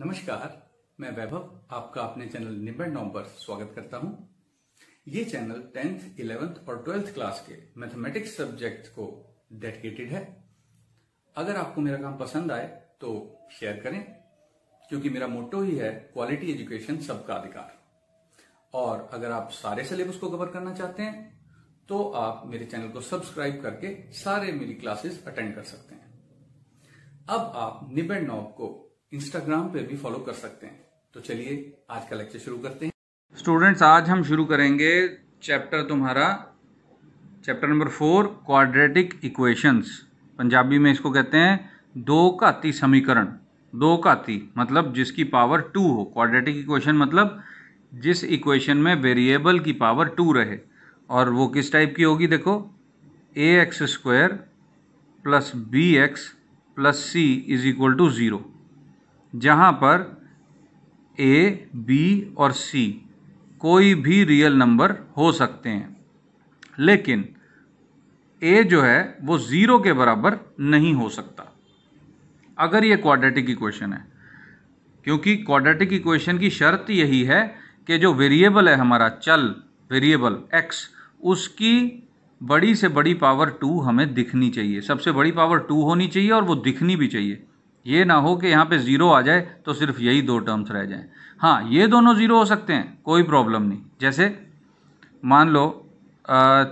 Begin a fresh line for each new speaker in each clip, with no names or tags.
नमस्कार मैं वैभव आपका अपने चैनल निबंध नॉम पर स्वागत करता हूं ये चैनल टेंथ इलेवेंथ और ट्वेल्थ क्लास के मैथमेटिक्स सब्जेक्ट को डेडिकेटेड है अगर आपको मेरा काम पसंद आए तो शेयर करें क्योंकि मेरा मोटो ही है क्वालिटी एजुकेशन सबका अधिकार और अगर आप सारे सिलेबस को कवर करना चाहते हैं तो आप मेरे चैनल को सब्सक्राइब करके सारे मेरी क्लासेस अटेंड कर सकते हैं अब आप निबेड नॉब को इंस्टाग्राम पर भी फॉलो कर सकते हैं तो चलिए आज का लेक्चर शुरू करते हैं स्टूडेंट्स आज हम शुरू करेंगे चैप्टर तुम्हारा chapter number four quadratic equations Punjabi में इसको कहते हैं दो काती समीकरण दो काती मतलब जिसकी पावर टू हो क्वाड्रेटिक इक्वेशन मतलब जिस इक्वेशन में वेरिएबल की पावर टू रहे और वो किस टाइप की होगी देखो A X square plus B X plus C is equal to zero जहाँ पर ए बी और सी कोई भी रियल नंबर हो सकते हैं लेकिन ए जो है वो ज़ीरो के बराबर नहीं हो सकता अगर ये क्वाड्रेटिक इक्वेशन है क्योंकि क्वाड्रेटिक इक्वेशन की शर्त यही है कि जो वेरिएबल है हमारा चल वेरिएबल एक्स उसकी बड़ी से बड़ी पावर टू हमें दिखनी चाहिए सबसे बड़ी पावर टू होनी चाहिए और वो दिखनी भी चाहिए ये ना हो कि यहाँ पे ज़ीरो आ जाए तो सिर्फ यही दो टर्म्स रह जाएं हाँ ये दोनों ज़ीरो हो सकते हैं कोई प्रॉब्लम नहीं जैसे मान लो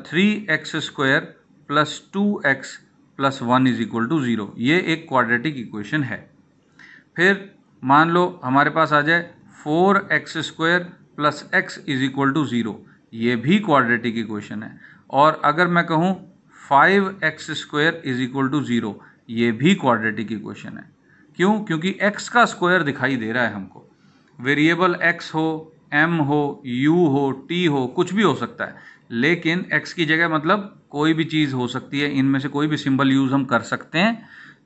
three X square plus two x plus one is equal to zero ये एक क्वाड्रेटिक इक्वेशन है फिर मान लो हमारे पास आ जाए four x square plus x is equal to zero ये भी क्वाड्रेटिक इक्वेशन है और अगर मैं कहूँ five X square is equal to zero ये भी क्वाड्रेटिक इक्वेशन है क्यों क्योंकि एक्स का स्क्वायर दिखाई दे रहा है हमको वेरिएबल एक्स हो एम हो यू हो टी हो कुछ भी हो सकता है लेकिन एक्स की जगह मतलब कोई भी चीज़ हो सकती है इनमें से कोई भी सिंबल यूज़ हम कर सकते हैं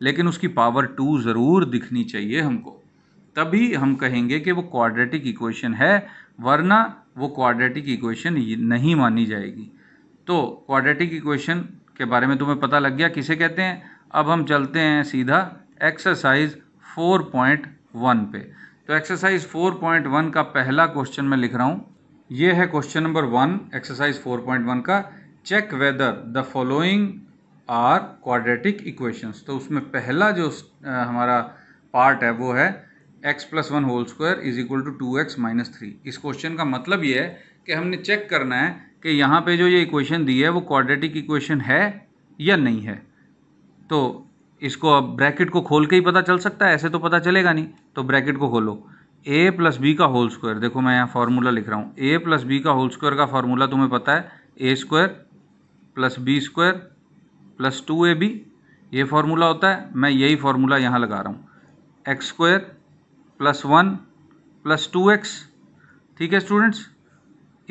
लेकिन उसकी पावर टू ज़रूर दिखनी चाहिए हमको तभी हम कहेंगे कि वो क्वाड्रेटिक इक्वेशन है वरना वो क्वाड्रेटिक इक्वेशन नहीं मानी जाएगी तो क्वाड्रेटिक इक्वेशन के बारे में तुम्हें पता लग गया किसे कहते हैं अब हम चलते हैं सीधा एक्सरसाइज 4.1 पे तो एक्सरसाइज 4.1 का पहला क्वेश्चन मैं लिख रहा हूँ ये है क्वेश्चन नंबर वन एक्सरसाइज 4.1 का check whether the following are quadratic equations तो उसमें पहला जो हमारा पार्ट है वो है X plus one whole square is equal to two x minus three इस क्वेश्चन का मतलब ये है कि हमने चेक करना है कि यहाँ पे जो ये इक्वेशन दी है वो क्वाड्रेटिक इक्वेशन है या नहीं है तो इसको अब ब्रैकेट को खोल के ही पता चल सकता है ऐसे तो पता चलेगा नहीं तो ब्रैकेट को खोलो ए प्लस बी का होल स्क्वायर देखो मैं यहाँ फार्मूला लिख रहा हूँ ए प्लस बी का होल स्क्वायर का फार्मूला तुम्हें पता है A square plus B square plus two A B ये फार्मूला होता है मैं यही फार्मूला यहाँ लगा रहा हूँ X square plus one plus two X ठीक है स्टूडेंट्स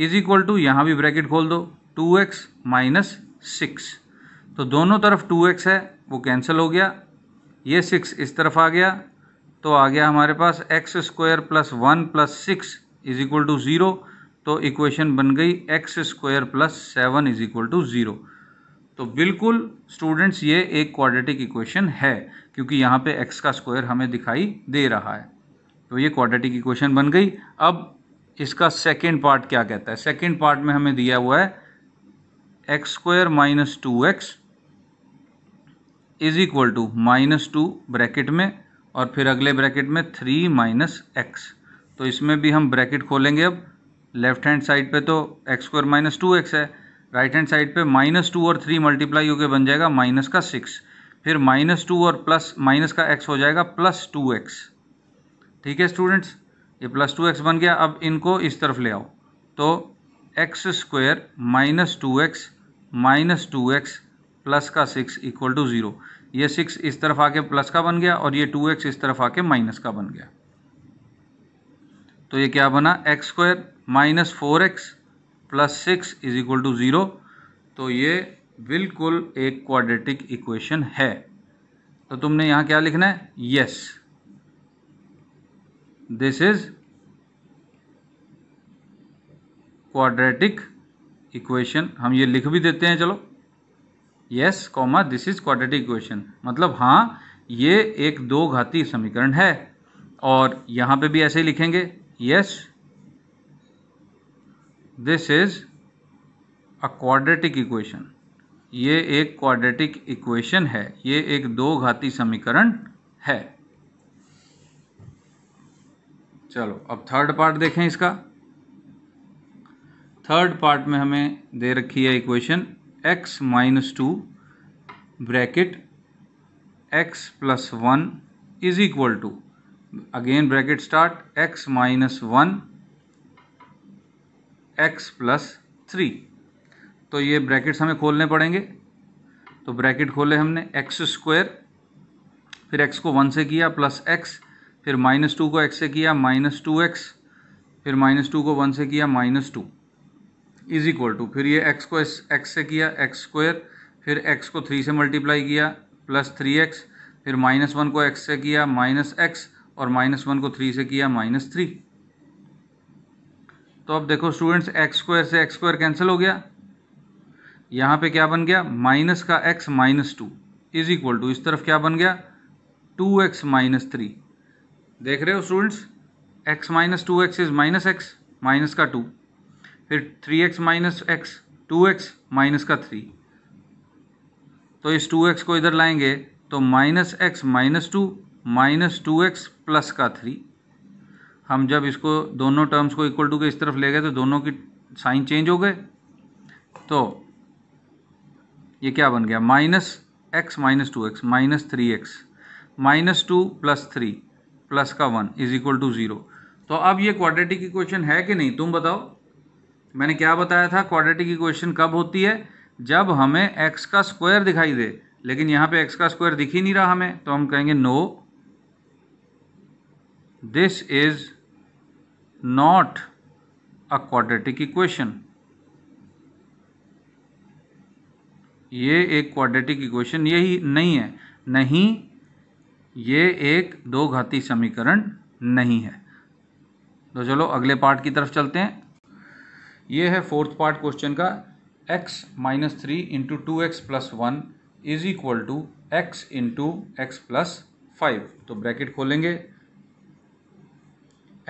इज इक्वल टू यहाँ भी ब्रैकेट खोल दो टू एक्स माइनस सिक्स तो दोनों तरफ टू एक्स है वो कैंसिल हो गया ये सिक्स इस तरफ आ गया तो आ गया हमारे पास X square plus one plus six is equal to zero तो इक्वेशन बन गई x square plus seven is equal to zero तो बिल्कुल स्टूडेंट्स ये एक क्वाड्रेटिक इक्वेशन है क्योंकि यहाँ पे एक्स का स्क्वायर हमें दिखाई दे रहा है तो ये क्वाड्रेटिक इक्वेशन बन गई अब इसका सेकेंड पार्ट क्या कहता है सेकेंड पार्ट में हमें दिया हुआ है X square minus two x is equal to minus two bracket में और फिर अगले ब्रैकेट में थ्री माइनस एक्स तो इसमें भी हम ब्रैकेट खोलेंगे अब लेफ्ट हैंड साइड पे तो X square minus two X है राइट हैंड साइड पे माइनस टू और थ्री मल्टीप्लाई होकर बन जाएगा माइनस का सिक्स फिर माइनस टू और प्लस माइनस का एक्स हो जाएगा प्लस टू एक्स ठीक है स्टूडेंट्स ये प्लस टू एक्स बन गया अब इनको इस तरफ ले आओ तो X square minus two x minus two x plus का सिक्स इक्वल टू ज़ीरो ये सिक्स इस तरफ आके प्लस का बन गया और ये टू एक्स इस तरफ आके माइनस का बन गया तो ये क्या बना X square minus four X plus six is equal to zero तो ये बिल्कुल एक क्वाड्रेटिक इक्वेशन है तो तुमने यहाँ क्या लिखना है yes this is quadratic equation हम ये लिख भी देते हैं चलो yes comma this is quadratic equation मतलब हाँ ये एक दो घाती समीकरण है और यहाँ पे भी ऐसे ही लिखेंगे yes this is a quadratic equation ये एक क्वाड्रेटिक इक्वेशन है ये एक दो घाती समीकरण है चलो अब थर्ड पार्ट देखें इसका थर्ड पार्ट में हमें दे रखी है equation X minus two bracket X plus one is equal to again bracket start X minus one X plus three तो ये ब्रैकेट्स हमें खोलने पड़ेंगे तो ब्रैकेट खोले हमने एक्स स्क्वायर फिर एक्स को वन से किया प्लस एक्स फिर माइनस टू को एक्स से किया माइनस टू एक्स फिर माइनस टू को वन से किया minus two is equal to फिर ये एक्स को एक्स से किया एक्स स्क्वायर फिर एक्स को थ्री से मल्टीप्लाई किया प्लस थ्री एक्स फिर माइनस वन को एक्स से किया माइनस एक्स और माइनस वन को थ्री से किया माइनस थ्री तो अब देखो स्टूडेंट्स एक्स स्क्वायर से एक्स स्क्वायर कैंसिल हो गया यहाँ पे क्या बन गया माइनस का x minus two is equal to इस तरफ क्या बन गया टू एक्स माइनस थ्री देख रहे हो students x minus two x is minus x minus का टू फिर three x minus x two x minus का थ्री तो इस टू एक्स को इधर लाएंगे तो minus x minus two minus two x plus का थ्री हम जब इसको दोनों टर्म्स को इक्वल टू के इस तरफ ले गए तो दोनों की साइन चेंज हो गए तो ये क्या बन गया minus x minus two x minus three x minus two plus three plus का one is equal to zero तो अब ये क्वाड्रेटिक इक्वेशन है कि नहीं तुम बताओ मैंने क्या बताया था क्वाड्रेटिक इक्वेशन कब होती है जब हमें एक्स का स्क्वायर दिखाई दे लेकिन यहाँ पे एक्स का स्क्वायर दिख ही नहीं रहा हमें तो हम कहेंगे no this is not a quadratic equation ये एक क्वाड्रेटिक इक्वेशन यही नहीं है नहीं ये एक दो घाती समीकरण नहीं है तो चलो अगले पार्ट की तरफ चलते हैं ये है फोर्थ पार्ट क्वेश्चन का x minus three into two x plus one is equal to x into x plus five तो ब्रैकेट खोलेंगे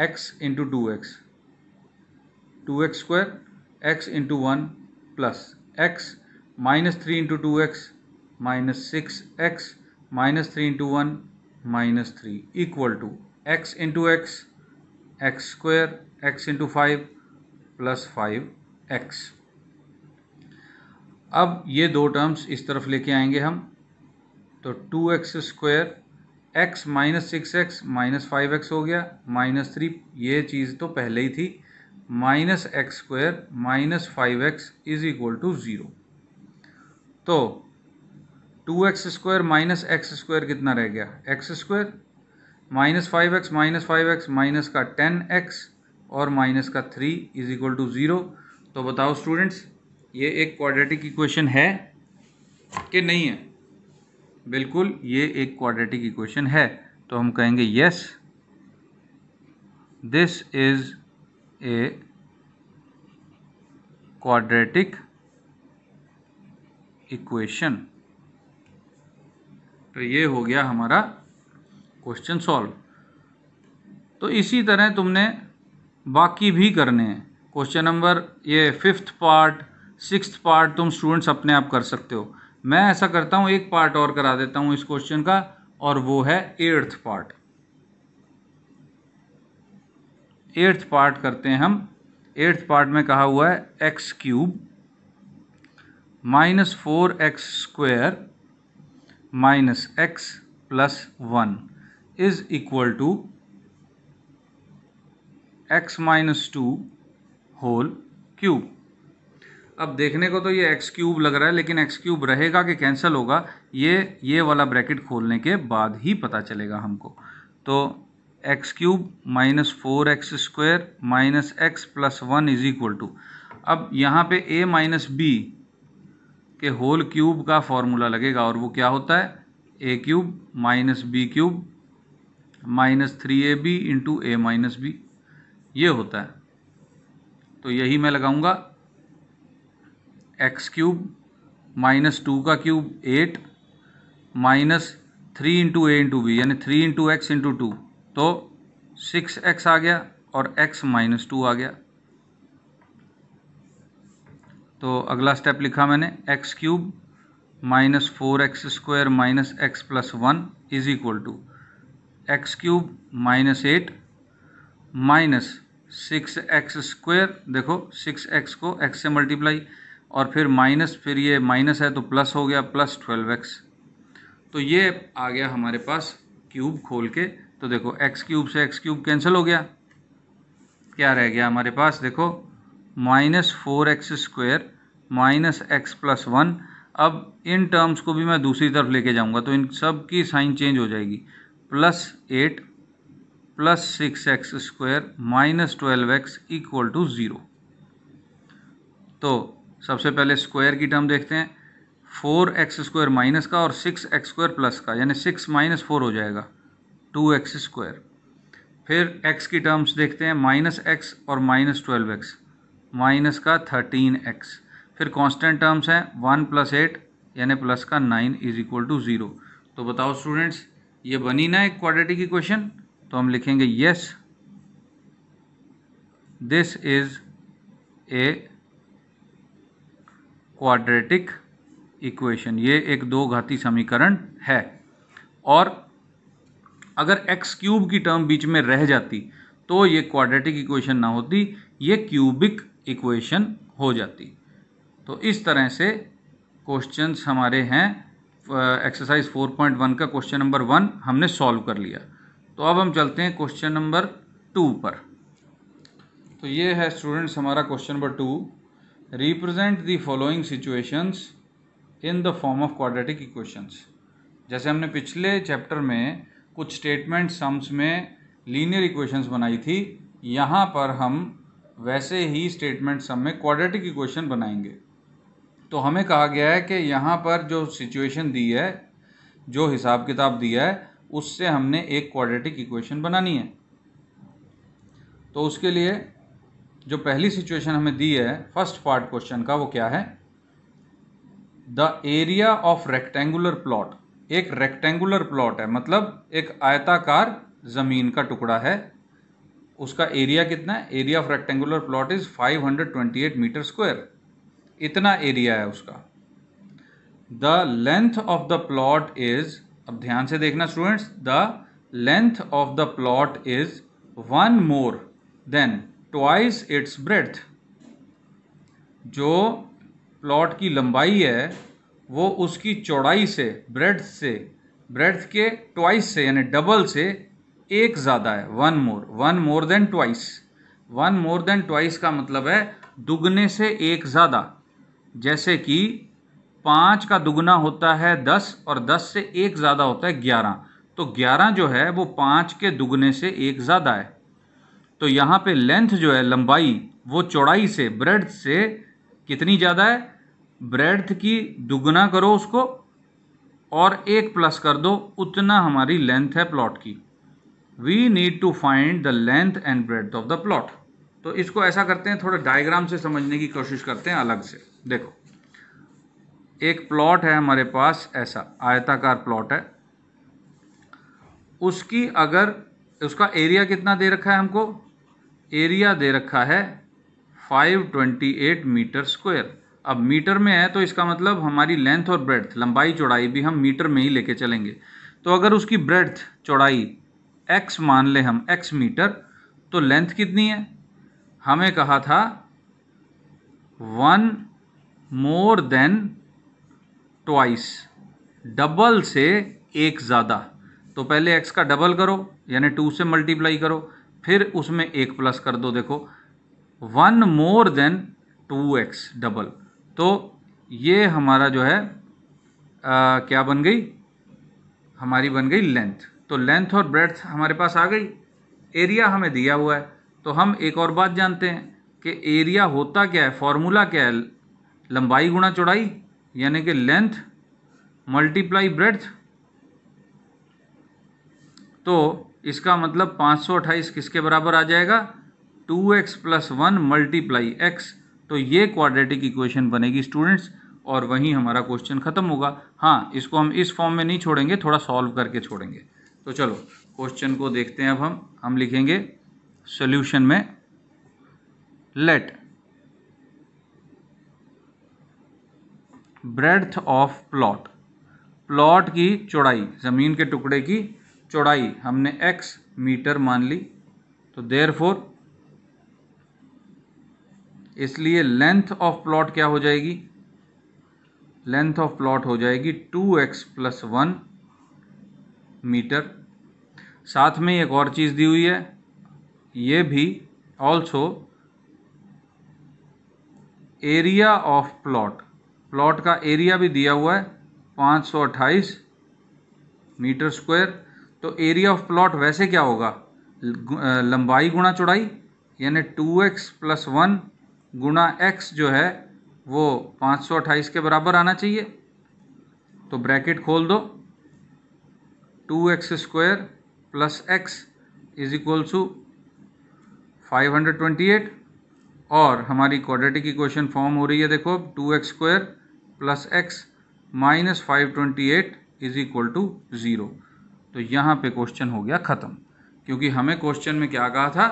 x into two x two x square x into one plus x minus three into two x minus six x minus three into one minus three equal to x into x x square x into five plus five x अब ये दो terms इस तरफ लेके आएंगे हम तो two x square x minus six x minus five x हो गया माइनस थ्री ये चीज़ तो पहले ही थी minus x square minus five x is equal to zero तो two x square minus x square कितना रह गया x square minus five x minus five x minus का टेन एक्स और माइनस का three is equal to zero तो बताओ students ये एक क्वाड्रेटिक इक्वेशन है कि नहीं है बिल्कुल ये एक क्वाड्रेटिक इक्वेशन है तो हम कहेंगे yes this is a quadratic equation तो ये हो गया हमारा क्वेश्चन सॉल्व तो इसी तरह तुमने बाकी भी करने हैं क्वेश्चन नंबर ये फिफ्थ पार्ट सिक्स पार्ट तुम स्टूडेंट्स अपने आप कर सकते हो मैं ऐसा करता हूँ एक पार्ट और करा देता हूँ इस क्वेश्चन का और वो है एट्थ पार्ट एट्थ पार्ट करते हैं हम एट्थ पार्ट में कहा हुआ है x cube minus four x square minus x plus one is equal to x minus two whole cube अब देखने को तो ये एक्स क्यूब लग रहा है लेकिन एक्स क्यूब रहेगा कि कैंसिल होगा ये ये वाला ब्रैकेट खोलने के बाद ही पता चलेगा हमको तो x cube minus four x square minus x plus one is equal to अब यहाँ पे ए माइनस बी के होल क्यूब का फॉर्मूला लगेगा और वो क्या होता है A cube minus B cube minus three A B into A minus B ये होता है तो यही मैं लगाऊंगा एक्स क्यूब माइनस टू का cube eight minus three into A into B यानी three into x into two तो सिक्स एक्स आ गया और एक्स माइनस टू आ गया तो अगला स्टेप लिखा मैंने x cube minus four x square minus x plus one is equal to x cube minus eight minus six x square देखो सिक्स एक्स को एक्स से मल्टीप्लाई और फिर माइनस फिर ये माइनस है तो प्लस हो गया प्लस ट्वेल्व एक्स तो ये आ गया हमारे पास क्यूब खोल के तो देखो एक्स क्यूब से एक्स क्यूब कैंसिल हो गया क्या रह गया हमारे पास देखो minus four x square minus x plus one अब इन टर्म्स को भी मैं दूसरी तरफ लेके जाऊंगा तो इन सब की साइन चेंज हो जाएगी plus eight plus six x square minus twelve x equal to zero तो सबसे पहले स्क्वायर की टर्म देखते हैं फोर एक्स स्क्वायर माइनस का और सिक्स एक्स स्क्वायर प्लस का यानी सिक्स माइनस फोर हो जाएगा टू एक्स स्क्वायर फिर एक्स की टर्म्स देखते हैं माइनस एक्स और माइनस ट्वेल्व एक्स माइनस का थर्टीन एक्स फिर कांस्टेंट टर्म्स हैं वन प्लस एट यानी प्लस का nine is equal to zero तो बताओ स्टूडेंट्स ये बनी ना एक क्वाड्रेटिक इक्वेशन तो हम लिखेंगे yes this is a quadratic equation ये एक दो घाती समीकरण है और अगर एक्स क्यूब की टर्म बीच में रह जाती तो ये क्वाड्रेटिक इक्वेशन ना होती ये क्यूबिक इक्वेशन हो जाती तो इस तरह से क्वेश्चंस हमारे हैं एक्सरसाइज 4.1 का क्वेश्चन नंबर वन हमने सॉल्व कर लिया तो अब हम चलते हैं क्वेश्चन नंबर टू पर तो ये है स्टूडेंट्स हमारा question number two represent the following situations in the form of quadratic equations जैसे हमने पिछले चैप्टर में कुछ स्टेटमेंट सम्स में लीनियर इक्वेशंस बनाई थी यहाँ पर हम वैसे ही स्टेटमेंट सम में क्वाड्रेटिक इक्वेशन बनाएंगे तो हमें कहा गया है कि यहाँ पर जो सिचुएशन दी है जो हिसाब किताब दिया है उससे हमने एक क्वाड्रेटिक इक्वेशन बनानी है तो उसके लिए जो पहली सिचुएशन हमें दी है फर्स्ट पार्ट क्वेश्चन का वो क्या है the area of rectangular plot एक रेक्टेंगुलर प्लॉट है मतलब एक आयताकार ज़मीन का टुकड़ा है उसका एरिया कितना है area of rectangular plot is 528 metre square इतना एरिया है उसका the length of the plot is अब ध्यान से देखना students the length of the plot is one more than twice its breadth जो प्लॉट की लंबाई है वो उसकी चौड़ाई से ब्रेथ से ब्रेथ के ट्वाइस से यानी डबल से एक ज़्यादा है one more one more than twice one more than twice का मतलब है दुगने से एक ज़्यादा जैसे कि पाँच का दुगना होता है दस और दस से एक ज़्यादा होता है ग्यारह तो ग्यारह जो है वो पाँच के दुगने से एक ज़्यादा है तो यहाँ पे लेंथ जो है लंबाई वो चौड़ाई से ब्रेड से कितनी ज़्यादा है ब्रेड की दुगना करो उसको और एक प्लस कर दो उतना हमारी लेंथ है प्लॉट की we need to find the length and breadth of the plot तो इसको ऐसा करते हैं थोड़ा डायग्राम से समझने की कोशिश करते हैं अलग से देखो एक प्लॉट है हमारे पास ऐसा आयताकार प्लॉट है उसकी अगर उसका एरिया कितना दे रखा है हमको एरिया दे रखा है 528 मीटर स्क्वायर अब मीटर में है तो इसका मतलब हमारी लेंथ और ब्रेड्थ लंबाई चौड़ाई भी हम मीटर में ही लेके चलेंगे तो अगर उसकी ब्रेड्थ चौड़ाई x मान ले हम x मीटर तो लेंथ कितनी है हमें कहा था one more than twice double से एक ज़्यादा तो पहले एक्स का डबल करो यानी टू से मल्टीप्लाई करो फिर उसमें एक प्लस कर दो देखो one more than two x double तो ये हमारा जो है आ, क्या बन गई हमारी बन गई लेंथ तो लेंथ और ब्रेथ हमारे पास आ गई एरिया हमें दिया हुआ है तो हम एक और बात जानते हैं कि एरिया होता क्या है फॉर्मूला क्या है लंबाई गुणा चौड़ाई यानी कि लेंथ मल्टीप्लाई ब्रेथ तो इसका मतलब 528 किसके बराबर आ जाएगा 2x x plus one multiply x तो ये क्वाड्रेटिक इक्वेशन बनेगी स्टूडेंट्स और वहीं हमारा क्वेश्चन ख़त्म होगा हाँ इसको हम इस फॉर्म में नहीं छोड़ेंगे थोड़ा सॉल्व करके छोड़ेंगे तो चलो क्वेश्चन को देखते हैं अब हम हम लिखेंगे सॉल्यूशन में let breadth of plot plot की चौड़ाई ज़मीन के टुकड़े की चौड़ाई हमने एक्स मीटर मान ली तो देर फोर इसलिए लेंथ ऑफ प्लॉट क्या हो जाएगी लेंथ ऑफ प्लॉट हो जाएगी two x plus one metre साथ में एक और चीज़ दी हुई है ये भी also area of plot plot का एरिया भी दिया हुआ है 528 मीटर स्क्वायर तो एरिया ऑफ प्लॉट वैसे क्या होगा लंबाई गुणा चौड़ाई यानी 2x एक्स प्लस वन गुणा एक्स जो है वो 528 के बराबर आना चाहिए तो ब्रैकेट खोल दो two x square plus x is equal to eight और हमारी क्वाड्रेटिक इक्वेशन फॉर्म हो रही है देखो अब two x square plus x minus five twenty eight is equal to zero तो यहाँ पे क्वेश्चन हो गया ख़त्म क्योंकि हमें क्वेश्चन में क्या कहा था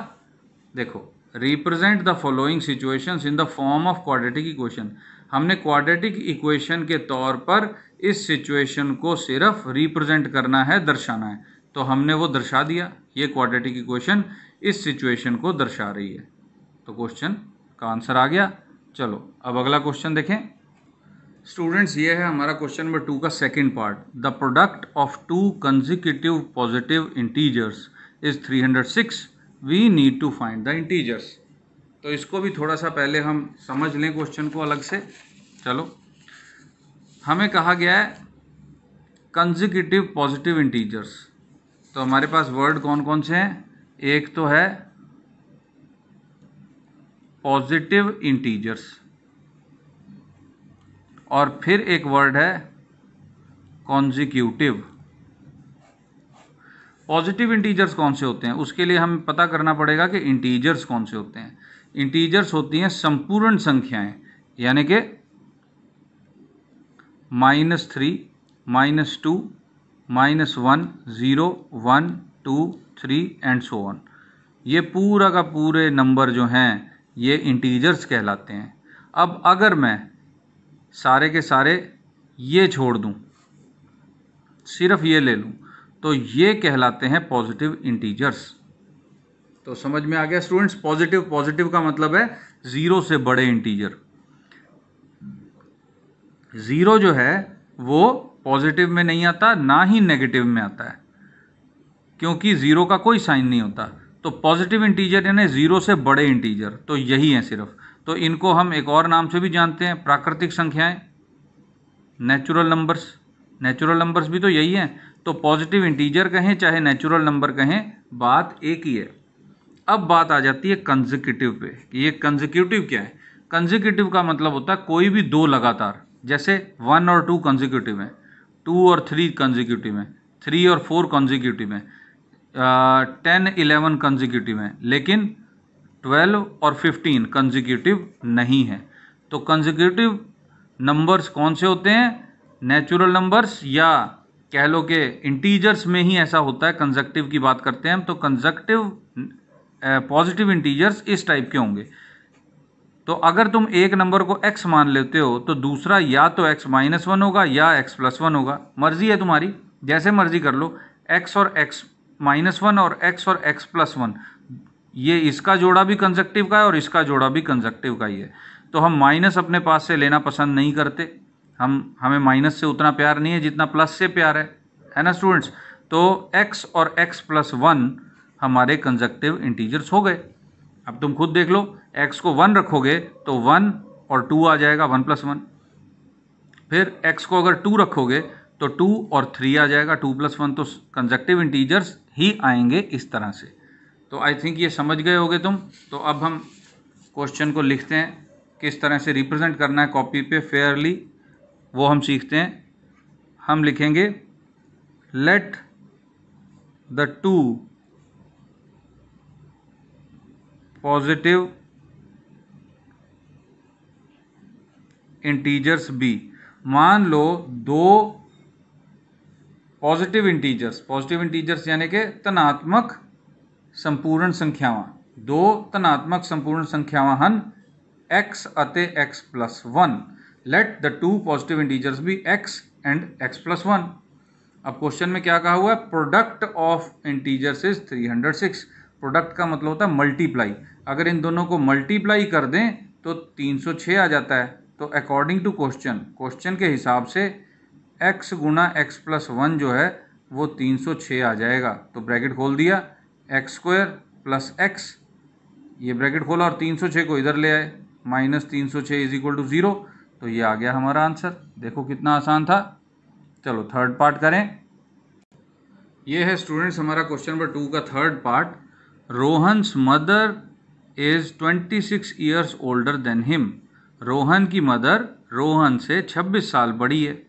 देखो represent the following situations in the form of quadratic equation हमने क्वाड्रेटिक इक्वेशन के तौर पर इस सिचुएशन को सिर्फ रिप्रेजेंट करना है दर्शाना है तो हमने वो दर्शा दिया ये क्वाड्रेटिक इक्वेशन इस सिचुएशन को दर्शा रही है तो क्वेश्चन का आंसर आ गया चलो अब अगला क्वेश्चन देखें स्टूडेंट्स ये है हमारा क्वेश्चन नंबर टू का second part the product of two consecutive positive integers is 306 we need to find the integers तो इसको भी थोड़ा सा पहले हम समझ लें क्वेश्चन को अलग से चलो हमें कहा गया है कंजिक्यूटिव पॉजिटिव इंटीजर्स तो हमारे पास वर्ड कौन कौन से हैं एक तो है पॉजिटिव इंटीजर्स और फिर एक वर्ड है कॉन्जिक्यूटिव पॉजिटिव इंटीजर्स कौन से होते हैं उसके लिए हमें पता करना पड़ेगा कि इंटीजर्स कौन से होते हैं इंटीजर्स होती हैं संपूर्ण संख्याएं यानी कि minus three minus two minus one zero one two three and so on ये पूरा का पूरे नंबर जो हैं ये इंटीजर्स कहलाते हैं अब अगर मैं सारे के सारे ये छोड़ दूं सिर्फ ये ले लूं तो ये कहलाते हैं पॉजिटिव इंटीजर्स तो समझ में आ गया स्टूडेंट्स पॉजिटिव पॉजिटिव का मतलब है ज़ीरो से बड़े इंटीजर ज़ीरो जो है वो पॉजिटिव में नहीं आता ना ही नेगेटिव में आता है क्योंकि ज़ीरो का कोई साइन नहीं होता तो पॉजिटिव इंटीजर यानी ज़ीरो से बड़े इंटीजर तो यही है सिर्फ तो इनको हम एक और नाम से भी जानते हैं प्राकृतिक संख्याएं नेचुरल नंबर्स नेचुरल नंबर्स भी तो यही हैं तो पॉजिटिव इंटीजर कहें चाहे नेचुरल नंबर कहें बात एक ही है अब बात आ जाती है कंजिक्यूटिव पे कि ये कंजिक्यूटिव क्या है कंजिक्यूटिव का मतलब होता है कोई भी दो लगातार जैसे वन और टू कंजिक्यूटिव हैं टू और थ्री कंजिक्यूटिव हैं थ्री और फोर कंजिक्यूटिव हैं टेन इलेवन कंजिक्यूटिव हैं लेकिन ट्वेल्व और फिफ्टीन कंजिक्यूटिव नहीं है तो कंजिक्यूटिव नंबर्स कौन से होते हैं नेचुरल नंबर्स या कह लो कि इंटीजर्स में ही ऐसा होता है कंजक्टिव की बात करते हैं हम तो कंजक्टिव पॉजिटिव इंटीजर्स इस टाइप के होंगे तो अगर तुम एक नंबर को x मान लेते हो तो दूसरा या तो x माइनस वन होगा या x प्लस वन होगा मर्जी है तुम्हारी जैसे मर्जी कर लो x और x माइनस वन और x और x प्लस वन ये इसका जोड़ा भी कंजक्टिव का है और इसका जोड़ा भी कंजक्टिव का ही है तो हम माइनस अपने पास से लेना पसंद नहीं करते हम हमें माइनस से उतना प्यार नहीं है जितना प्लस से प्यार है है ना स्टूडेंट्स तो x और x प्लस वन हमारे कंजक्टिव इंटीजर्स हो गए अब तुम खुद देख लो x को वन रखोगे तो वन और टू आ जाएगा वन प्लस वन फिर x को अगर टू रखोगे तो टू और थ्री आ जाएगा टू प्लस वन तो कंजक्टिव इंटीजर्स ही आएंगे इस तरह से तो आई थिंक ये समझ गए होगे तुम तो अब हम क्वेश्चन को लिखते हैं किस तरह से रिप्रेजेंट करना है कॉपी पे फेयरली वो हम सीखते हैं हम लिखेंगे let the two positive integers be मान लो दो पॉजिटिव इंटीजर्स पॉजिटिव इंटीजर्स यानी कि तनात्मक ਸੰਪੂਰਨ दो धनात्मक संपूर्ण ਸੰਪੂਰਨ ਸੰਖਿਆਵਾਂ x x plus one let the two positive integers be x and x plus one अब क्वेश्चन में क्या कहा हुआ है product of integers is 306 product का मतलब होता है मल्टीप्लाई अगर इन दोनों को मल्टीप्लाई कर दें तो 306 आ जाता है तो अकॉर्डिंग टू क्वेश्चन क्वेश्चन के हिसाब से x गुना एक्स प्लस वन जो है वो 306 आ जाएगा तो ब्रैकेट खोल दिया एक्स स्क्वायर प्लस एक्स ये ब्रैकेट खोला और तीन सौ छः को इधर ले आए माइनस तीन सौ छः इज इक्वल टू ज़ीरो तो ये आ गया हमारा आंसर देखो कितना आसान था चलो थर्ड पार्ट करें ये है स्टूडेंट्स हमारा क्वेश्चन नंबर टू का third part Rohan's mother is twenty six years older than him Rohan की मदर रोहन से छब्बीस साल बड़ी है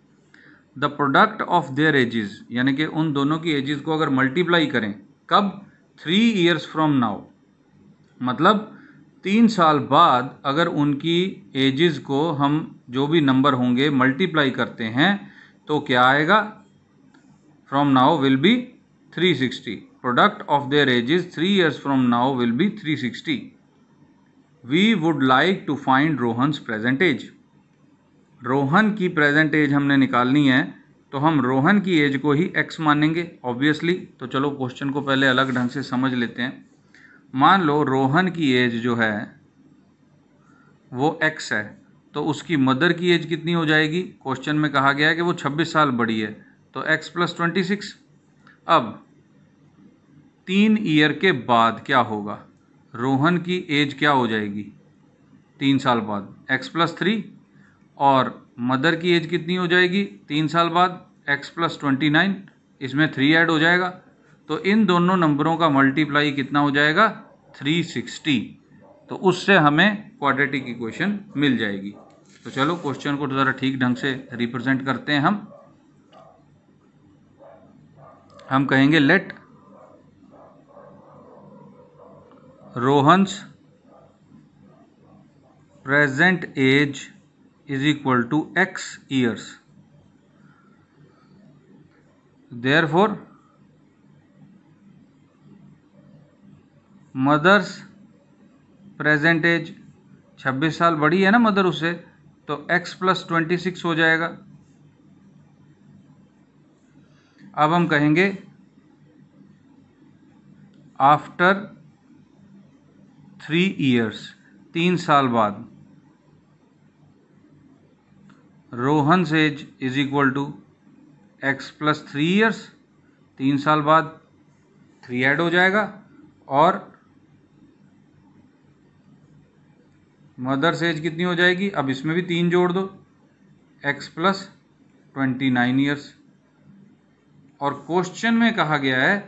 the product of their ages यानी कि उन दोनों की एजिज को अगर मल्टीप्लाई करें कब थ्री ईयर्स फ्रॉम नाउ मतलब तीन साल बाद अगर उनकी एजेस को हम जो भी नंबर होंगे मल्टीप्लाई करते हैं तो क्या आएगा from now will be 360 product of their ages three years from now will be 360 we would like to find Rohan's present age Rohan की प्रेजेंट एज हमने निकालनी है तो हम रोहन की एज को ही एक्स मानेंगे ऑब्वियसली तो चलो क्वेश्चन को पहले अलग ढंग से समझ लेते हैं मान लो रोहन की एज जो है वो एक्स है तो उसकी मदर की एज कितनी हो जाएगी क्वेश्चन में कहा गया है कि वो 26 साल बड़ी है तो एक्स प्लस ट्वेंटी सिक्स अब तीन ईयर के बाद क्या होगा रोहन की एज क्या हो जाएगी तीन साल बाद एक्स प्लस थ्री और मदर की एज कितनी हो जाएगी तीन साल बाद एक्स प्लस ट्वेंटी नाइन इसमें थ्री ऐड हो जाएगा तो इन दोनों नंबरों का मल्टीप्लाई कितना हो जाएगा थ्री सिक्सटी तो उससे हमें क्वाड्रेटिक इक्वेशन मिल जाएगी तो चलो क्वेश्चन को ज़रा ठीक ढंग से रिप्रेजेंट करते हैं हम हम कहेंगे let Rohan's present age is equal to x years. Therefore, mother's present age छब्बीस साल बड़ी है ना मदर उसे तो x प्लस ट्वेंटी सिक्स हो जाएगा अब हम कहेंगे आफ्टर थ्री ईयर्स तीन साल बाद Rohan's age is equal to x plus three years तीन साल बाद थ्री ऐड हो जाएगा और मदर्स एज कितनी हो जाएगी अब इसमें भी तीन जोड़ दो x plus twenty nine years और क्वेश्चन में कहा गया है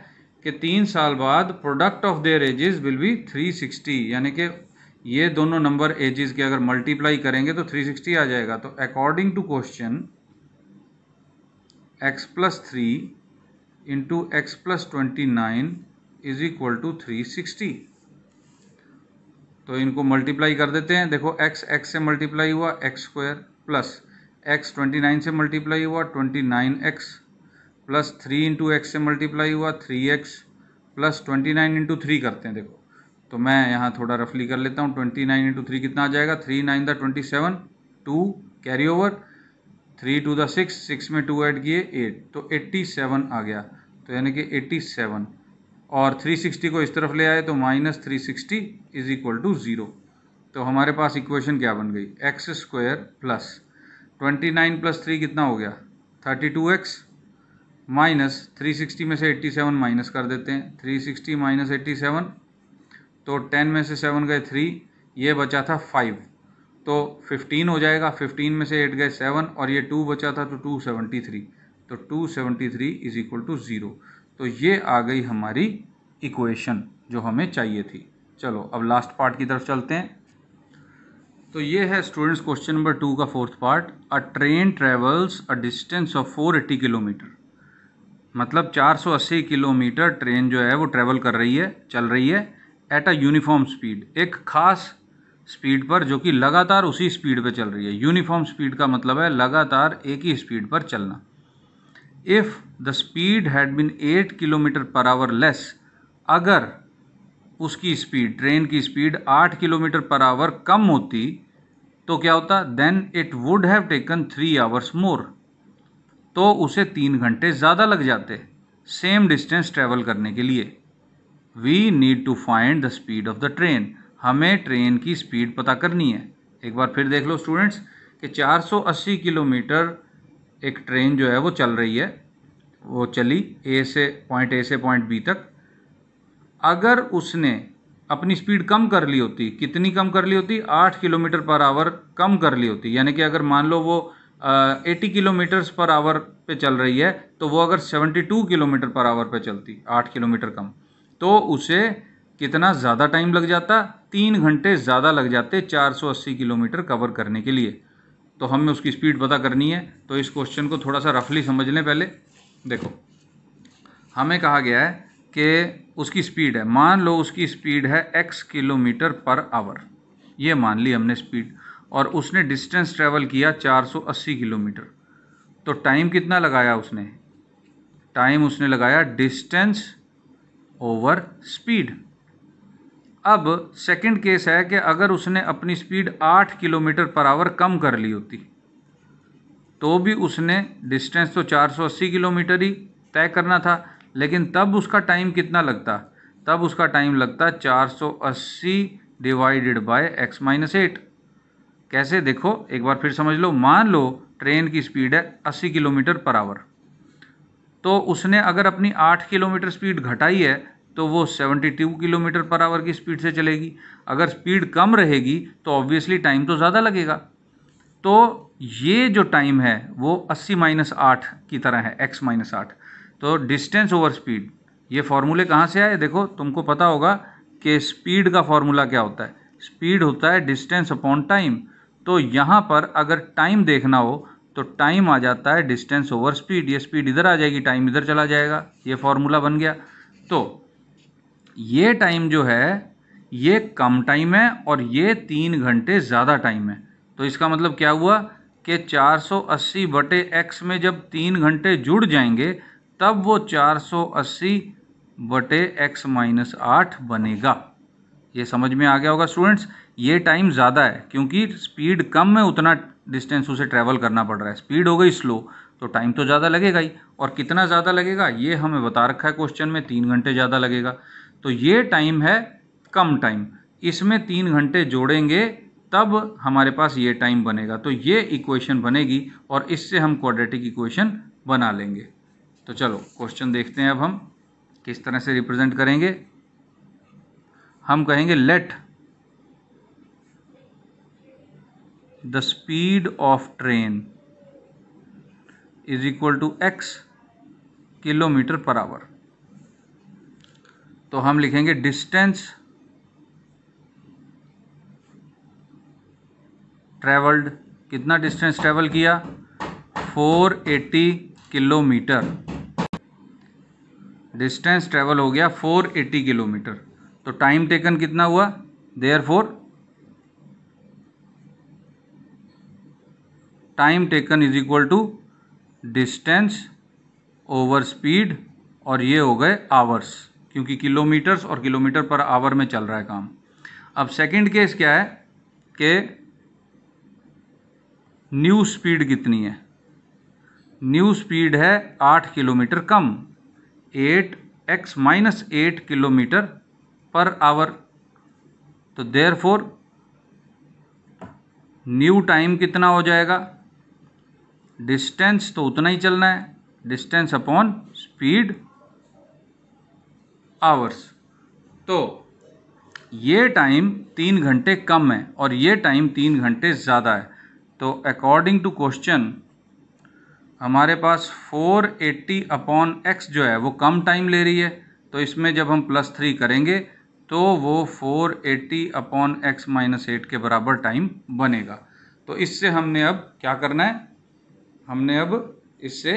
कि तीन साल बाद product of their ages will be three sixty यानी कि ये दोनों नंबर एजिस के अगर मल्टीप्लाई करेंगे तो 360 आ जाएगा तो according to question x plus three into x plus twenty nine is equal to three sixty तो इनको मल्टीप्लाई कर देते हैं देखो x x से मल्टीप्लाई हुआ x square plus x twenty nine से मल्टीप्लाई हुआ twenty nine x plus three into x से मल्टीप्लाई हुआ three x plus twenty nine into three करते हैं देखो तो मैं यहाँ थोड़ा रफली कर लेता हूँ ट्वेंटी नाइन इंटू थ्री कितना आ जाएगा three nine the twenty seven two carry over three two the six six में टू ऐड किए एट तो एट्टी सेवन आ गया तो यानी कि एट्टी सेवन और थ्री सिक्सटी को इस तरफ ले आए तो minus three sixty is equal to zero तो हमारे पास इक्वेशन क्या बन गई x square plus twenty nine plus three कितना हो गया thirty two x minus three sixty में से एट्टी सेवन माइनस कर देते हैं three sixty minus eighty seven तो टेन में से सेवन गए थ्री ये बचा था फाइव तो फिफ्टीन हो जाएगा फिफ्टीन में से एट गए सेवन और ये टू बचा था तो टू सेवेंटी थ्री तो two seventy three is equal to zero तो ये आ गई हमारी इक्वेशन जो हमें चाहिए थी चलो अब लास्ट पार्ट की तरफ चलते हैं तो ये है स्टूडेंट्स क्वेश्चन नंबर टू का fourth part a train travels a distance of four eighty kilometre मतलब 480 किलोमीटर ट्रेन जो है वो ट्रेवल कर रही है चल रही है एट अ यूनिफॉर्म स्पीड एक खास स्पीड पर जो कि लगातार उसी स्पीड पे चल रही है यूनिफॉर्म स्पीड का मतलब है लगातार एक ही स्पीड पर चलना if the speed had been eight kilometre per hour less अगर उसकी स्पीड ट्रेन की स्पीड आठ किलोमीटर पर आवर कम होती तो क्या होता then it would have taken three hours more तो उसे तीन घंटे ज़्यादा लग जाते सेम डिस्टेंस ट्रैवल करने के लिए we need to find the speed of the train हमें ट्रेन की स्पीड पता करनी है एक बार फिर देख लो स्टूडेंट्स कि 480 किलोमीटर एक ट्रेन जो है वो चल रही है वो चली ए से पॉइंट ए से पॉइंट बी तक अगर उसने अपनी स्पीड कम कर ली होती कितनी कम कर ली होती आठ किलोमीटर पर आवर कम कर ली होती यानी कि अगर मान लो वो एटी किलोमीटर्स पर आवर पे चल रही है तो वो अगर seventy two kilometre per hour पे चलती आठ किलोमीटर कम तो उसे कितना ज़्यादा टाइम लग जाता तीन घंटे ज़्यादा लग जाते 480 किलोमीटर कवर करने के लिए तो हमें उसकी स्पीड पता करनी है तो इस क्वेश्चन को थोड़ा सा रफली समझ लें पहले देखो हमें कहा गया है कि उसकी स्पीड है मान लो उसकी स्पीड है एक्स किलोमीटर पर आवर ये मान ली हमने स्पीड और उसने डिस्टेंस ट्रेवल किया 480 किलोमीटर तो टाइम कितना लगाया उसने टाइम उसने लगाया डिस्टेंस ओवर स्पीड अब सेकंड केस है कि अगर उसने अपनी स्पीड आठ किलोमीटर पर आवर कम कर ली होती तो भी उसने डिस्टेंस तो 480 किलोमीटर ही तय करना था लेकिन तब उसका टाइम कितना लगता तब उसका टाइम लगता 480 divided by x minus eight कैसे देखो एक बार फिर समझ लो मान लो ट्रेन की स्पीड है 80 किलोमीटर पर आवर तो उसने अगर अपनी आठ किलोमीटर स्पीड घटाई है तो वो 72 किलोमीटर पर आवर की स्पीड से चलेगी अगर स्पीड कम रहेगी तो ऑब्वियसली टाइम तो ज़्यादा लगेगा तो ये जो टाइम है वो 80 माइनस आठ की तरह है x माइनस आठ तो डिस्टेंस ओवर स्पीड ये फार्मूले कहाँ से आए देखो तुमको पता होगा कि स्पीड का फार्मूला क्या होता है स्पीड होता है डिस्टेंस अपॉन टाइम तो यहाँ पर अगर टाइम देखना हो तो टाइम आ जाता है डिस्टेंस ओवर स्पीड ये स्पीड इधर आ जाएगी टाइम इधर चला जाएगा ये फॉर्मूला बन गया तो ये टाइम जो है ये कम टाइम है और ये तीन घंटे ज़्यादा टाइम है तो इसका मतलब क्या हुआ कि 480 बटे एक्स में जब तीन घंटे जुड़ जाएंगे तब वो 480 बटे एक्स माइनस आठ बनेगा ये समझ में आ गया होगा स्टूडेंट्स ये टाइम ज़्यादा है क्योंकि स्पीड कम है उतना डिस्टेंस उसे ट्रैवल करना पड़ रहा है स्पीड हो गई स्लो तो टाइम तो ज़्यादा लगेगा ही और कितना ज़्यादा लगेगा ये हमें बता रखा है क्वेश्चन में तीन घंटे ज़्यादा लगेगा तो ये टाइम है कम टाइम इसमें तीन घंटे जोड़ेंगे तब हमारे पास ये टाइम बनेगा तो ये इक्वेशन बनेगी और इससे हम क्वाड्रेटिक इक्वेशन बना लेंगे तो चलो क्वेश्चन देखते हैं अब हम किस तरह से रिप्रेजेंट करेंगे हम कहेंगे let the speed of train is equal to x kilometre per hour तो हम लिखेंगे डिस्टेंस ट्रेवल्ड कितना डिस्टेंस ट्रेवल किया 480 किलोमीटर डिस्टेंस ट्रेवल हो गया 480 किलोमीटर तो टाइम टेकन कितना हुआ therefore time taken is equal to distance over speed और ये हो गए आवर्स क्योंकि किलोमीटर्स और किलोमीटर पर आवर में चल रहा है काम अब सेकंड केस क्या है कि न्यू स्पीड कितनी है न्यू स्पीड है आठ किलोमीटर कम eight x minus eight kilometre per hour तो देयर फोर न्यू टाइम कितना हो जाएगा डिस्टेंस तो उतना ही चलना है डिस्टेंस अपॉन स्पीड आवर्स तो ये टाइम तीन घंटे कम है और ये टाइम तीन घंटे ज़्यादा है तो अकॉर्डिंग टू क्वेश्चन हमारे पास 480 अपॉन एक्स जो है वो कम टाइम ले रही है तो इसमें जब हम प्लस थ्री करेंगे तो वो 480 अपॉन एक्स माइनस एट के बराबर टाइम बनेगा तो इससे हमने अब क्या करना है हमने अब इससे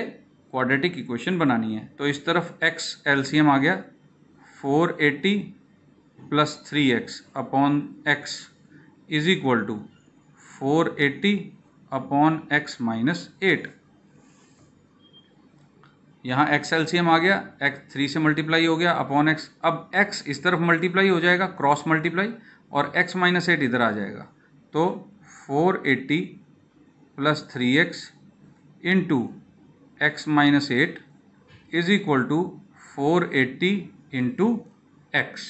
क्वाड्रेटिक इक्वेशन बनानी है तो इस तरफ एक्स एलसीएम आ गया four eighty plus three x upon x is equal to four eighty upon x minus eight यहाँ एक्स एलसीएम आ गया एक्स थ्री से मल्टीप्लाई हो गया अपॉन एक्स अब एक्स इस तरफ मल्टीप्लाई हो जाएगा क्रॉस मल्टीप्लाई और एक्स माइनस एट इधर आ जाएगा तो four eighty plus three x into x minus eight is equal to four eighty into x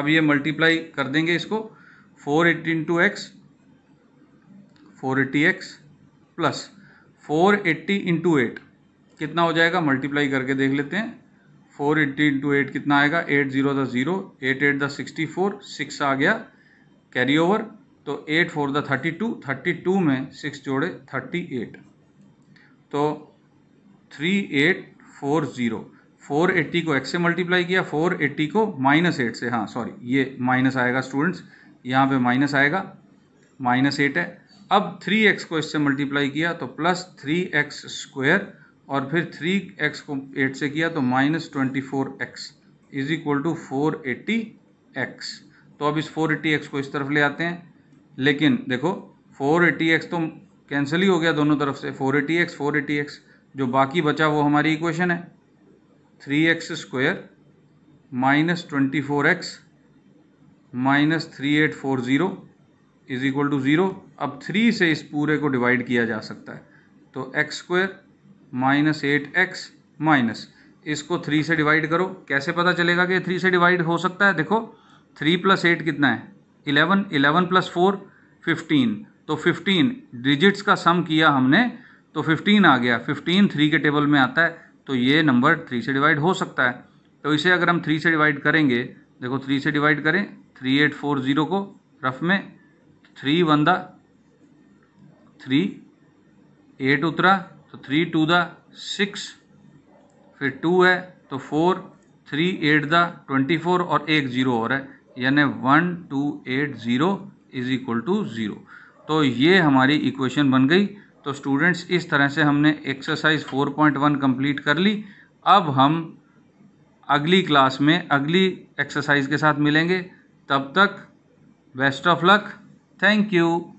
अब ये मल्टीप्लाई कर देंगे इसको four eighty into x four eighty x plus four eighty into eight कितना हो जाएगा मल्टीप्लाई करके देख लेते हैं फोर एट्टी इंटू एट कितना आएगा eight zero the zero eight eight the sixty four six आ गया कैरी ओवर तो eight four the thirty two thirty two में सिक्स जोड़े थर्टी एट तो three eight four zero four eighty को x से मल्टीप्लाई किया फोर एट्टी को माइनस एट से हाँ सॉरी ये माइनस आएगा स्टूडेंट्स यहाँ पे माइनस आएगा माइनस एट है अब थ्री एक्स को इससे मल्टीप्लाई किया तो प्लस थ्री एक्स स्क्वायर और फिर थ्री एक्स को एट से किया तो minus twenty four x is equal to four eighty x तो अब इस फोर एट्टी एक्स को इस तरफ ले आते हैं लेकिन देखो 480x तो कैंसिल ही हो गया दोनों तरफ से 480x 480x जो बाकी बचा वो हमारी इक्वेशन है 3x x square minus twenty four x minus three eight four zero is equal to zero अब थ्री से इस पूरे को डिवाइड किया जा सकता है तो x square minus eight x minus इसको थ्री से डिवाइड करो कैसे पता चलेगा कि थ्री से डिवाइड हो सकता है देखो थ्री प्लस एट कितना है eleven eleven plus four fifteen तो फिफ्टीन डिजिट्स का सम किया हमने तो फिफ्टीन आ गया फिफ्टीन थ्री के टेबल में आता है तो ये नंबर थ्री से डिवाइड हो सकता है तो इसे अगर हम थ्री से डिवाइड करेंगे देखो थ्री से डिवाइड करें थ्री एट फोर ज़ीरो को रफ में three one the three eight उतरा तो थ्री टू द सिक्स फिर टू है तो four three eight the twenty four और एक ज़ीरो और है यानी one two eight zero is equal to zero तो ये हमारी इक्वेशन बन गई तो स्टूडेंट्स इस तरह से हमने एक्सरसाइज 4.1 कंप्लीट कर ली अब हम अगली क्लास में अगली एक्सरसाइज के साथ मिलेंगे तब तक best of luck thank you